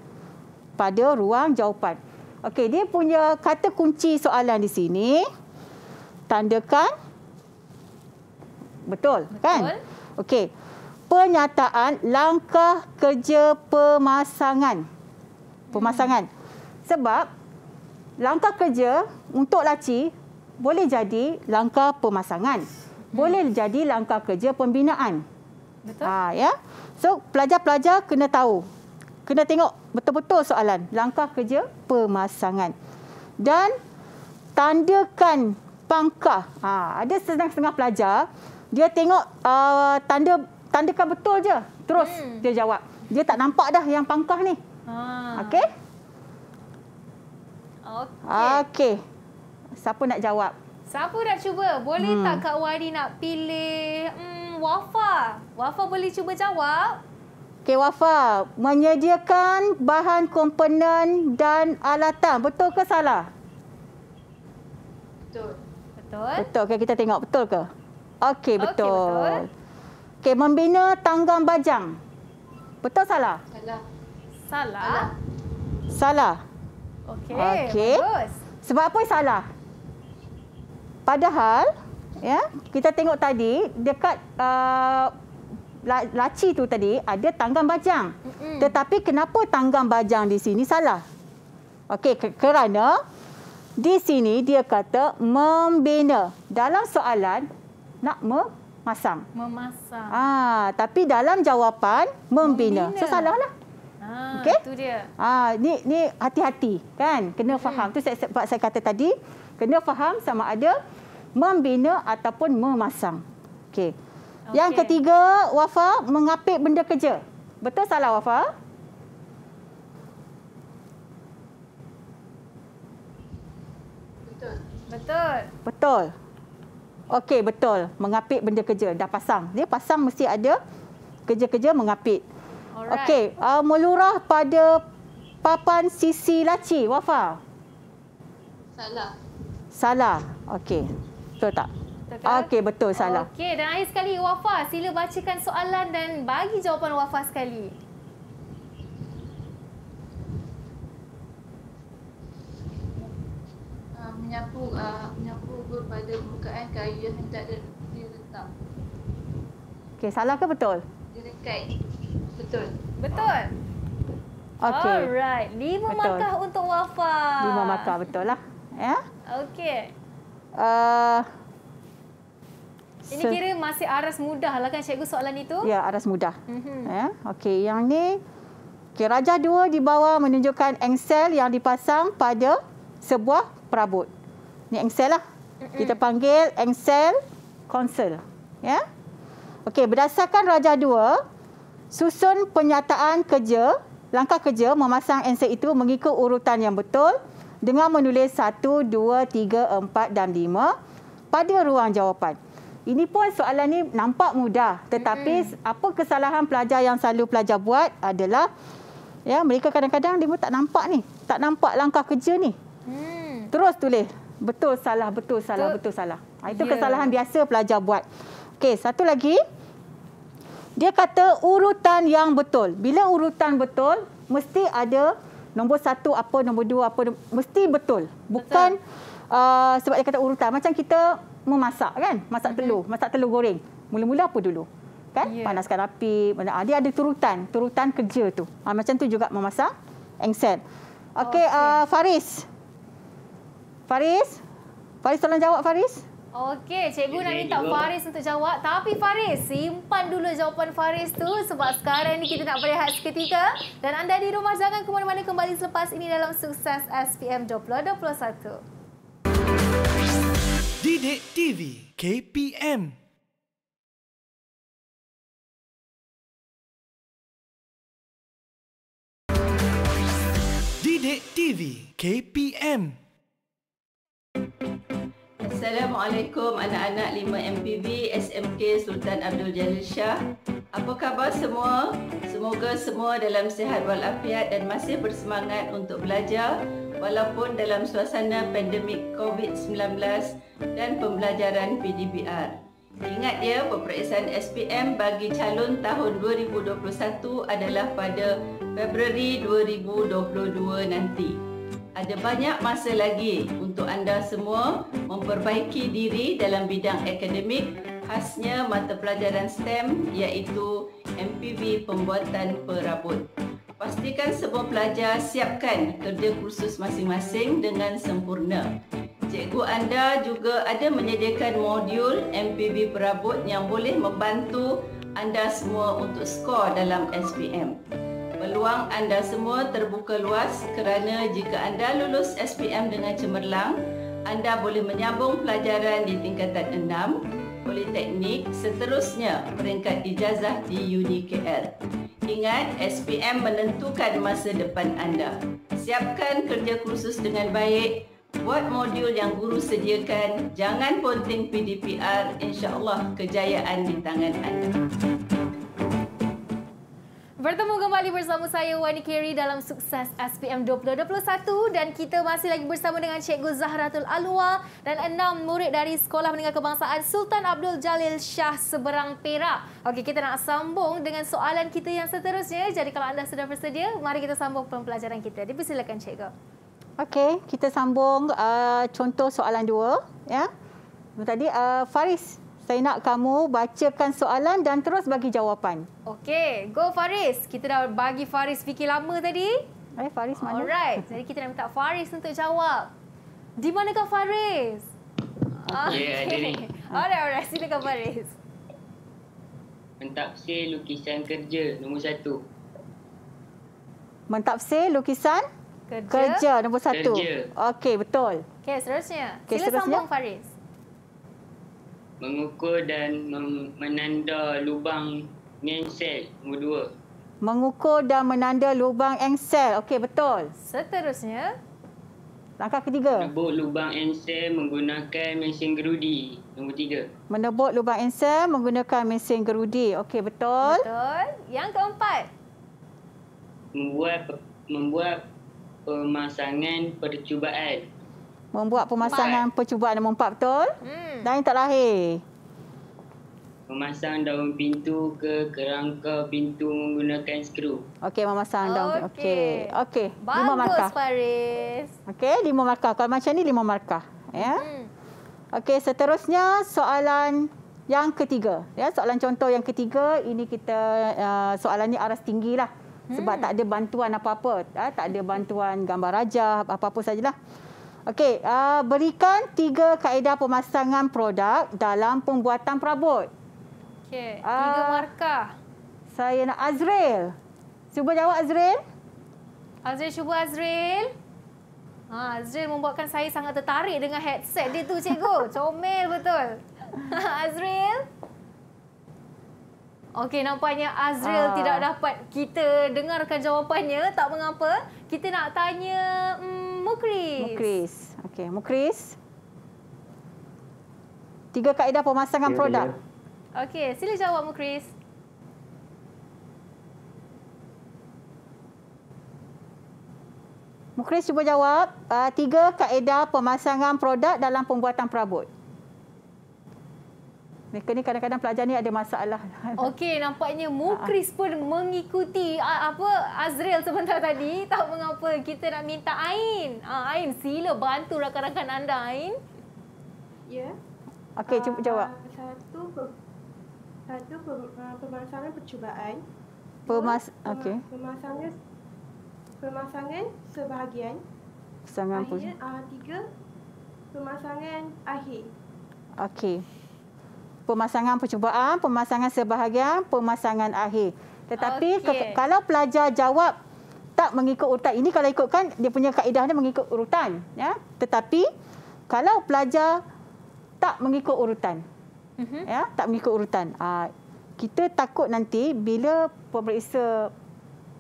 pada ruang jawapan. Okey, dia punya kata kunci soalan di sini tandakan betul, kan? betul. kan? Okey. pernyataan langkah kerja pemasangan. Pemasangan. Hmm. Sebab langkah kerja untuk laci boleh jadi langkah pemasangan. Hmm. Boleh jadi langkah kerja pembinaan. Betul. Ah ya. So pelajar-pelajar kena tahu. Kena tengok betul-betul soalan langkah kerja pemasangan. Dan tandakan pangkah. Ha, ada setengah-setengah pelajar, dia tengok uh, tanda tandakan betul je. Terus hmm. dia jawab. Dia tak nampak dah yang pangkah ni. Ha. Okey? Okey. Okey. Siapa nak jawab? Siapa nak cuba? Boleh hmm. tak Kak Wani nak pilih hmm, Wafa? Wafa boleh cuba jawab. Okey Wafa, menyediakan bahan komponen dan alatan. Betul ke salah? Betul. Betul. Betul. Okay, kita tengok betul ke? Okey, betul. Okey, betul. Okay, membina tanggang bajang. Betul salah? Salah. Salah. Salah. salah. Okey. Okey. Sebab apa salah? Padahal, ya, kita tengok tadi dekat uh, laci tu tadi ada tanggang bajang. Mm -mm. Tetapi kenapa tanggang bajang di sini salah? Okey, kerana di sini dia kata membina. Dalam soalan nak memasang. Memasang. Ah, tapi dalam jawapan membina. membina. So salahlah. Ha, ah, okay. Itu dia. Ah, ni ni hati-hati kan? Kena hmm. faham. Tu saya sebab saya kata tadi, kena faham sama ada membina ataupun memasang. Okey. Okay. Yang ketiga, Wafa mengapit benda kerja. Betul salah Wafa? Betul. Betul. Okey, betul. Mengapit benda kerja. Dah pasang. Dia pasang mesti ada kerja-kerja mengapit. Okey, uh, melurah pada papan sisi laci. Wafa. Salah. Salah. Okey. Betul tak? Okey, betul. Salah. Okey, dan akhir sekali Wafa. Sila bacakan soalan dan bagi jawapan Wafa sekali. menyapu uh, menyapu kepada permukaan kayu yang hendak diletak. Okey, salah ke betul? Direkai, Betul. Betul. Okay. Alright, lima betul. markah untuk Wafa. Lima markah betul lah. Ya. Okey. Uh, ini so, kira masih aras mudah lah kan cikgu soalan itu? Ya, aras mudah. Mm-hmm. Ya. Okey, yang ni okay, raja dua di bawah menunjukkan engsel yang dipasang pada sebuah perabot. Ni engsel lah. Kita panggil engsel, konsel, Ya. Yeah? Okey, berdasarkan Raja dua susun penyataan kerja, langkah kerja memasang engsel itu mengikut urutan yang betul dengan menulis 1, 2, 3, 4 dan 5 pada ruang jawapan. Ini pun soalan ni nampak mudah tetapi mm-hmm. apa kesalahan pelajar yang selalu pelajar buat adalah ya mereka kadang-kadang dia pun tak nampak ni, tak nampak langkah kerja ni. Mm. Terus tulis betul salah betul salah betul salah. Ha, itu yeah. kesalahan biasa pelajar buat. Okey, satu lagi. Dia kata urutan yang betul. Bila urutan betul, mesti ada nombor satu apa, nombor dua apa, mesti betul. Bukan betul. Uh, sebab dia kata urutan. Macam kita memasak kan, masak mm -hmm. telur, masak telur goreng. Mula-mula apa dulu? Kan? Yeah. Panaskan api, ah, dia ada turutan, turutan kerja tu. Uh, macam tu juga memasak, engsel. Okey, okay. uh, Faris. Faris? Faris tolong jawab Faris. Okey, cikgu nak minta Faris untuk jawab. Tapi Faris, simpan dulu jawapan Faris tu sebab sekarang ni kita nak berehat seketika. Dan anda di rumah jangan ke mana-mana kembali selepas ini dalam sukses SPM 2021. Didik TV KPM Didik TV KPM Assalamualaikum anak-anak 5MPV SMK Sultan Abdul Jalil Shah. Apa khabar semua? Semoga semua dalam sihat walafiat dan masih bersemangat untuk belajar walaupun dalam suasana pandemik COVID-19 dan pembelajaran PDBR. Ingat ya, peperiksaan SPM bagi calon tahun 2021 adalah pada Februari 2022 nanti ada banyak masa lagi untuk anda semua memperbaiki diri dalam bidang akademik khasnya mata pelajaran STEM iaitu MPV pembuatan perabot. Pastikan semua pelajar siapkan kerja kursus masing-masing dengan sempurna. Cikgu anda juga ada menyediakan modul MPV perabot yang boleh membantu anda semua untuk skor dalam SPM. Peluang anda semua terbuka luas kerana jika anda lulus SPM dengan cemerlang, anda boleh menyambung pelajaran di tingkatan 6, Politeknik, seterusnya peringkat ijazah di Uni Ingat, SPM menentukan masa depan anda. Siapkan kerja kursus dengan baik, buat modul yang guru sediakan, jangan ponting PDPR, insyaAllah kejayaan di tangan anda. Bertemu kembali bersama saya Wani Kiri dalam sukses SPM 2021 dan kita masih lagi bersama dengan Cikgu Zahratul Alwa dan enam murid dari Sekolah Menengah Kebangsaan Sultan Abdul Jalil Shah Seberang Perak. Okey, kita nak sambung dengan soalan kita yang seterusnya. Jadi kalau anda sudah bersedia, mari kita sambung pembelajaran kita. Dipersilakan Cikgu. Okey, kita sambung uh, contoh soalan dua. Ya. Tadi uh, Faris, saya nak kamu bacakan soalan dan terus bagi jawapan. Okey, go Faris. Kita dah bagi Faris fikir lama tadi. Eh, Faris mana? Alright, jadi kita nak minta Faris untuk jawab. Di manakah Faris? Okey, ada ni. Alright, alright. Silakan Faris. Mentafsir lukisan kerja, nombor satu. Mentafsir lukisan? Kerja. kerja nombor satu. Okey, betul. Okey, seterusnya. Okay, Sila seterusnya. sambung Faris mengukur dan menanda lubang ngensel nombor dua. Mengukur dan menanda lubang engsel. Okey, betul. Seterusnya, langkah ketiga. Menebuk lubang engsel menggunakan mesin gerudi. Nombor tiga. Menebuk lubang engsel menggunakan mesin gerudi. Okey, betul. Betul. Yang keempat. Membuat, membuat pemasangan percubaan membuat pemasangan empat. percubaan nombor empat betul? Hmm. Dan yang terakhir? Memasang daun pintu ke kerangka pintu menggunakan skru. Okey, memasang daun pintu. Okey. Okey. Okay. Lima markah. Bagus, Faris. Okey, lima markah. Kalau macam ni lima markah. Ya. Yeah. Hmm. Okey, seterusnya soalan yang ketiga. Ya, soalan contoh yang ketiga. Ini kita, uh, soalan ni aras tinggi lah. Sebab hmm. tak ada bantuan apa-apa. Ha, tak ada bantuan gambar raja, apa-apa sajalah. Okey, uh, berikan tiga kaedah pemasangan produk dalam pembuatan perabot. Okey, ah, tiga uh, markah. Saya nak Azril. Cuba jawab Azril. Azril cuba Azril. Ha, Azril membuatkan saya sangat tertarik dengan headset dia tu cikgu. [LAUGHS] Comel betul. [LAUGHS] Azril. Okey, nampaknya Azril uh. tidak dapat kita dengarkan jawapannya. Tak mengapa. Kita nak tanya... Hmm, Mukris. Mukris. Okey, Mukris. Tiga kaedah pemasangan yeah, produk. Yeah. Okey, sila jawab Mukris. Mukris cuba jawab uh, tiga kaedah pemasangan produk dalam pembuatan perabot. Mereka ni kadang-kadang pelajar ni ada masalah. Okey, nampaknya [LAUGHS] Mukris pun mengikuti apa Azril sebentar tadi. [LAUGHS] Tahu mengapa kita nak minta Ain. Ain, sila bantu rakan-rakan anda, Ain. Ya. Okey, cuba jawab. Satu, satu pemasangan percubaan. Permas, okey. Pemasangan permasalahan sebahagian. Permasalahan pun. Tiga, pemasangan akhir. Okey pemasangan percubaan, pemasangan sebahagian, pemasangan akhir. Tetapi okay. ke, kalau pelajar jawab tak mengikut urutan ini kalau ikutkan dia punya kaedahnya mengikut urutan ya tetapi kalau pelajar tak mengikut urutan mm-hmm. ya tak mengikut urutan aa, ah, kita takut nanti bila pemeriksa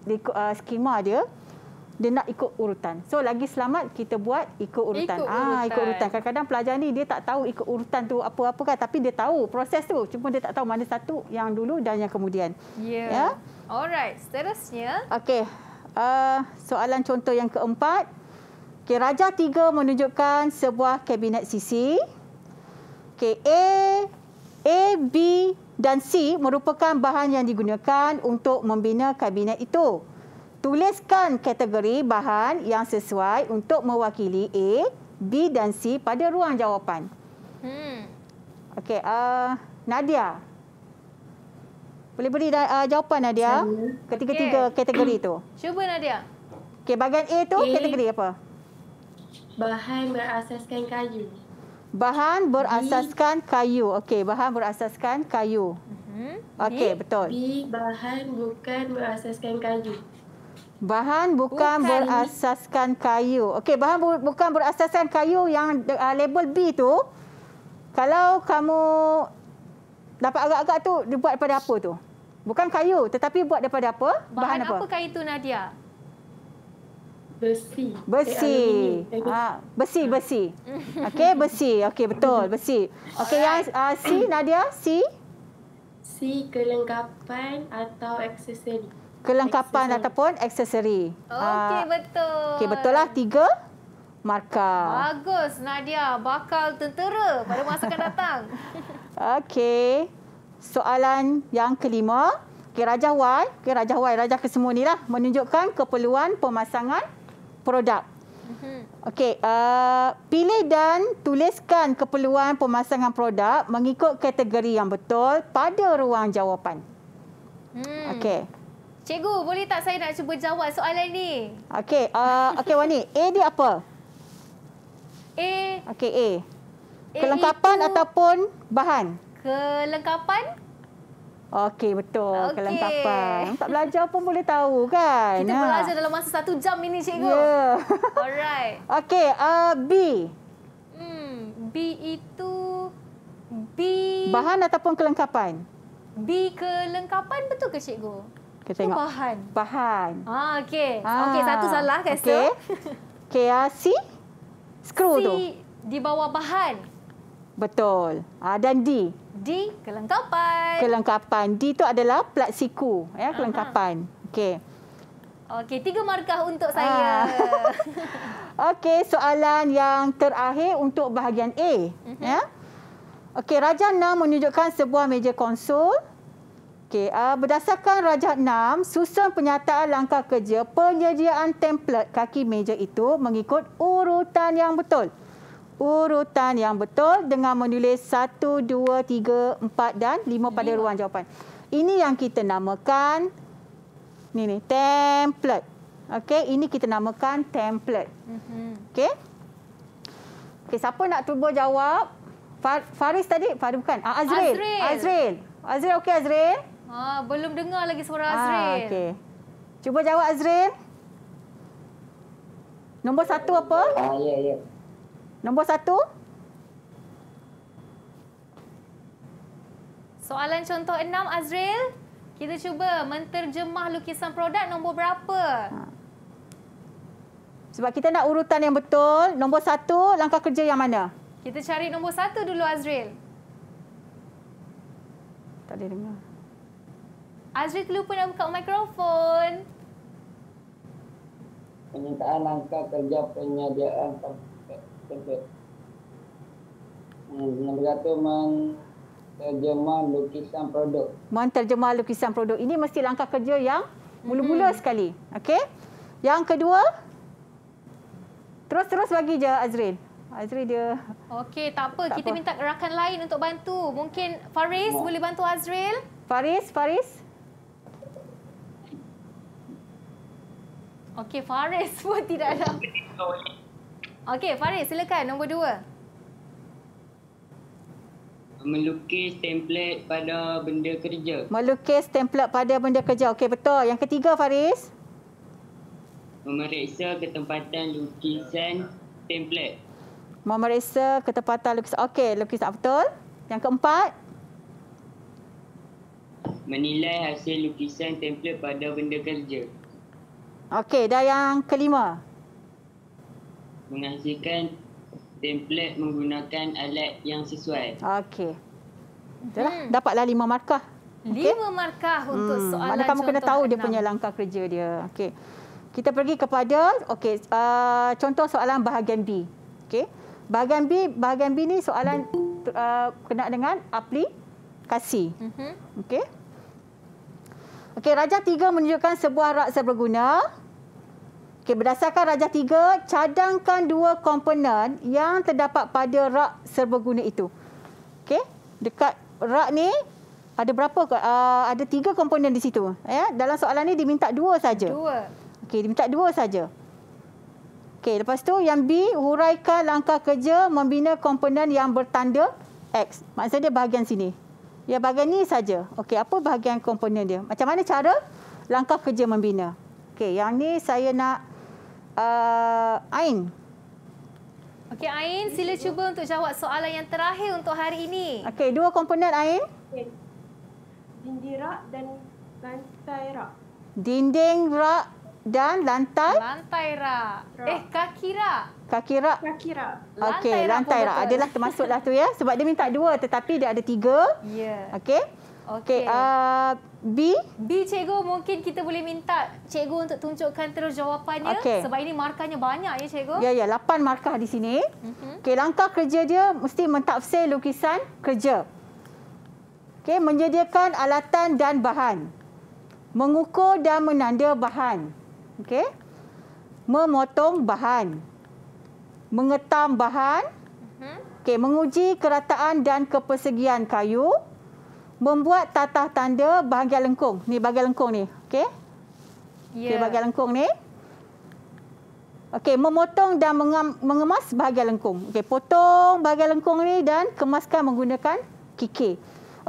ikut uh, skema dia dia nak ikut urutan. So lagi selamat kita buat ikut urutan. Ikut urutan. Ah ikut urutan. Kadang-kadang pelajar ni dia tak tahu ikut urutan tu apa-apa kan tapi dia tahu proses tu. Cuma dia tak tahu mana satu yang dulu dan yang kemudian. Ya. Yeah. Yeah? Alright, seterusnya. Okey. Uh, soalan contoh yang keempat. Okey, raja tiga menunjukkan sebuah kabinet sisi. Okey, A A B dan C merupakan bahan yang digunakan untuk membina kabinet itu. Tuliskan kategori bahan yang sesuai untuk mewakili A, B dan C pada ruang jawapan. Hmm. Okey, uh, Nadia. Boleh beri uh, jawapan Nadia ketiga-tiga okay. kategori itu. [CLEARS THROAT] Cuba Nadia. Okey, bahagian A itu kategori apa? Bahan berasaskan kayu. Bahan berasaskan B. kayu. Okey, bahan berasaskan kayu. Hmm. Okey, betul. B, bahan bukan berasaskan kayu. Bahan bukan, bukan berasaskan kayu. Okey, bahan bu bukan berasaskan kayu yang uh, label B tu. Kalau kamu dapat agak-agak tu, dibuat daripada apa tu? Bukan kayu, tetapi buat daripada apa? Bahan, bahan apa? apa kayu tu Nadia? Besi. Besi. Ah, besi, hmm. besi. [LAUGHS] Okey, besi. Okey, betul, hmm. besi. Okey, yang uh, C Nadia, C? C kelengkapan atau aksesori? kelengkapan Accessory. ataupun aksesori. Okey ah, betul. Okey betul lah tiga markah. Bagus Nadia bakal tentera pada masa akan datang. [LAUGHS] Okey. Soalan yang kelima, okay, Raja Y, okay, Raja Y, Raja kesemua ni lah menunjukkan keperluan pemasangan produk. Mhm. Okey, uh, pilih dan tuliskan keperluan pemasangan produk mengikut kategori yang betul pada ruang jawapan. Hmm. Okey. Cikgu, boleh tak saya nak cuba jawab soalan ni? Okey, uh, okey Wani, A dia apa? A. Okey, A. A. Kelengkapan itu... ataupun bahan? Kelengkapan? Okey, betul. Okay. Kelengkapan. Tak belajar pun boleh tahu kan? Kita ha. belajar dalam masa satu jam ini, cikgu. Ya. Yeah. [LAUGHS] Alright. Okey, uh, B. Hmm, B itu B Bahan ataupun kelengkapan? B kelengkapan betul ke cikgu? Kita tengok. Oh, bahan. Bahan. Ah, okey. Ah. Okey, satu salah kan Okey. [LAUGHS] Okey, ah, Skru tu. C di bawah bahan. Betul. Ah, dan D. D kelengkapan. Kelengkapan. D tu adalah plat siku, ya, kelengkapan. Okey. Okey, tiga markah untuk saya. Ah. [LAUGHS] okey, soalan yang terakhir untuk bahagian A, uh-huh. ya. Okey, Raja Nam menunjukkan sebuah meja konsol Okey, uh, berdasarkan Rajah 6, susun penyataan langkah kerja penyediaan template kaki meja itu mengikut urutan yang betul. Urutan yang betul dengan menulis 1, 2, 3, 4 dan 5 pada 5. jawapan. Ini yang kita namakan ni ni template. Okey, ini kita namakan template. Mhm. Okey. Okey, siapa nak cuba jawab? Faris tadi? Faris bukan. Ah, Azril. Azril. Azril. Azril okey Azril? Ha, belum dengar lagi suara ha, ah, Okay. Cuba jawab Azrin. Nombor satu apa? Ah, ya, ya. Nombor satu? Soalan contoh enam Azril. Kita cuba menterjemah lukisan produk nombor berapa? Ha. Sebab kita nak urutan yang betul. Nombor satu, langkah kerja yang mana? Kita cari nombor satu dulu Azril. Tak boleh dengar. Azri terlupa nak buka mikrofon. Penyertaan langkah kerja penyediaan tempat. Hmm, menterjemah lukisan produk. Menterjemah lukisan produk. Ini mesti langkah kerja yang mula-mula hmm. sekali. Okey. Yang kedua, terus-terus bagi je Azrin. Azri dia. Okey, tak apa. Tak kita apa. minta rakan lain untuk bantu. Mungkin Faris Ma. boleh bantu Azril? Faris, Faris. Okey, Faris [LAUGHS] pun tidak ada. Okey, Faris silakan nombor dua. Melukis template pada benda kerja. Melukis template pada benda kerja. Okey, betul. Yang ketiga, Faris. Memeriksa ketempatan lukisan template. Memeriksa ketempatan lukisan. Okey, lukisan betul. Yang keempat. Menilai hasil lukisan template pada benda kerja. Okey, dah yang kelima. Menghasilkan template menggunakan alat yang sesuai. Okey. Betul lah. hmm. Dapatlah lima markah. Okay. Lima markah hmm, untuk hmm. soalan contoh Mana kamu kena tahu dia punya langkah kerja dia. Okey. Kita pergi kepada okey, uh, contoh soalan bahagian B. Okey. Bahagian B, bahagian B ni soalan uh, kena dengan aplikasi. Mhm. Okey. Okey, Rajah Tiga menunjukkan sebuah rak serbaguna. Okey, berdasarkan Rajah Tiga, cadangkan dua komponen yang terdapat pada rak serbaguna itu. Okey, dekat rak ni ada berapa? Uh, ada tiga komponen di situ. Ya, dalam soalan ni diminta dua saja. Dua. Okey, diminta dua saja. Okey, lepas tu yang B, huraikan langkah kerja membina komponen yang bertanda X. Maksudnya bahagian sini. Ya bahagian ni saja. Okey, apa bahagian komponen dia? Macam mana cara langkah kerja membina? Okey, yang ni saya nak uh, Ain. Okey, Ain sila cuba untuk jawab soalan yang terakhir untuk hari ini. Okey, dua komponen Ain. Okay. Dinding rak dan lantai rak. Dinding rak dan lantai? Lantai Ra. Eh, kaki rak. Kaki rak? Kaki rak. Okey, lantai, Ra. Adalah termasuklah tu ya. Sebab dia minta dua tetapi dia ada tiga. Ya. Yeah. Okey. Okey. Okay. Uh, B? B, cikgu. Mungkin kita boleh minta cikgu untuk tunjukkan terus jawapannya. Okay. Sebab ini markahnya banyak ya, cikgu. Ya, ya. Lapan markah di sini. Uh mhm. -huh. Okey, langkah kerja dia mesti mentafsir lukisan kerja. Okey, menyediakan alatan dan bahan. Mengukur dan menanda bahan okey memotong bahan mengetam bahan mhm. okey menguji kerataan dan kepersegian kayu membuat tatah tanda bahagian lengkung ni bahagian lengkung ni okey yeah. okey ya. bahagian lengkung ni okey memotong dan mengemas bahagian lengkung okey potong bahagian lengkung ni dan kemaskan menggunakan kikir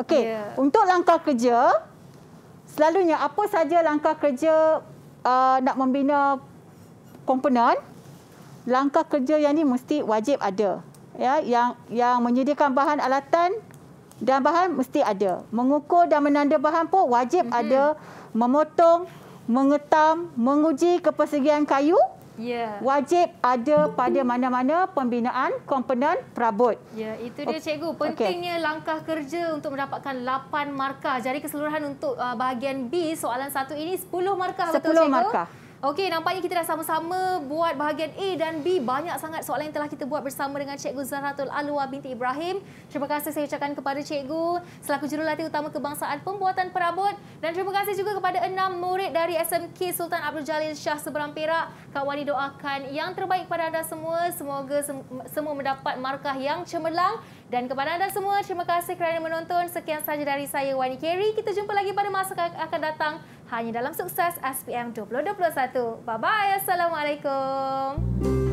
okey yeah. untuk langkah kerja selalunya apa saja langkah kerja uh, nak membina komponen langkah kerja yang ini mesti wajib ada ya yang yang menyediakan bahan alatan dan bahan mesti ada mengukur dan menanda bahan pun wajib mm-hmm. ada memotong mengetam menguji kepersegian kayu Yeah. Wajib ada pada mana-mana pembinaan komponen perabot. Ya, yeah, itu dia cikgu. Pentingnya okay. langkah kerja untuk mendapatkan 8 markah. Jadi keseluruhan untuk uh, bahagian B soalan satu ini 10 markah 10 betul cikgu? 10 markah. Okey, nampaknya kita dah sama-sama buat bahagian A dan B. Banyak sangat soalan yang telah kita buat bersama dengan Cikgu Zaratul Alwa binti Ibrahim. Terima kasih saya ucapkan kepada Cikgu selaku jurulatih utama kebangsaan pembuatan perabot. Dan terima kasih juga kepada enam murid dari SMK Sultan Abdul Jalil Shah Seberang Perak. Kak Wani doakan yang terbaik kepada anda semua. Semoga sem semua mendapat markah yang cemerlang. Dan kepada anda semua, terima kasih kerana menonton. Sekian sahaja dari saya, Wani Keri. Kita jumpa lagi pada masa akan datang hanya dalam sukses SPM 2021. Bye-bye. Assalamualaikum.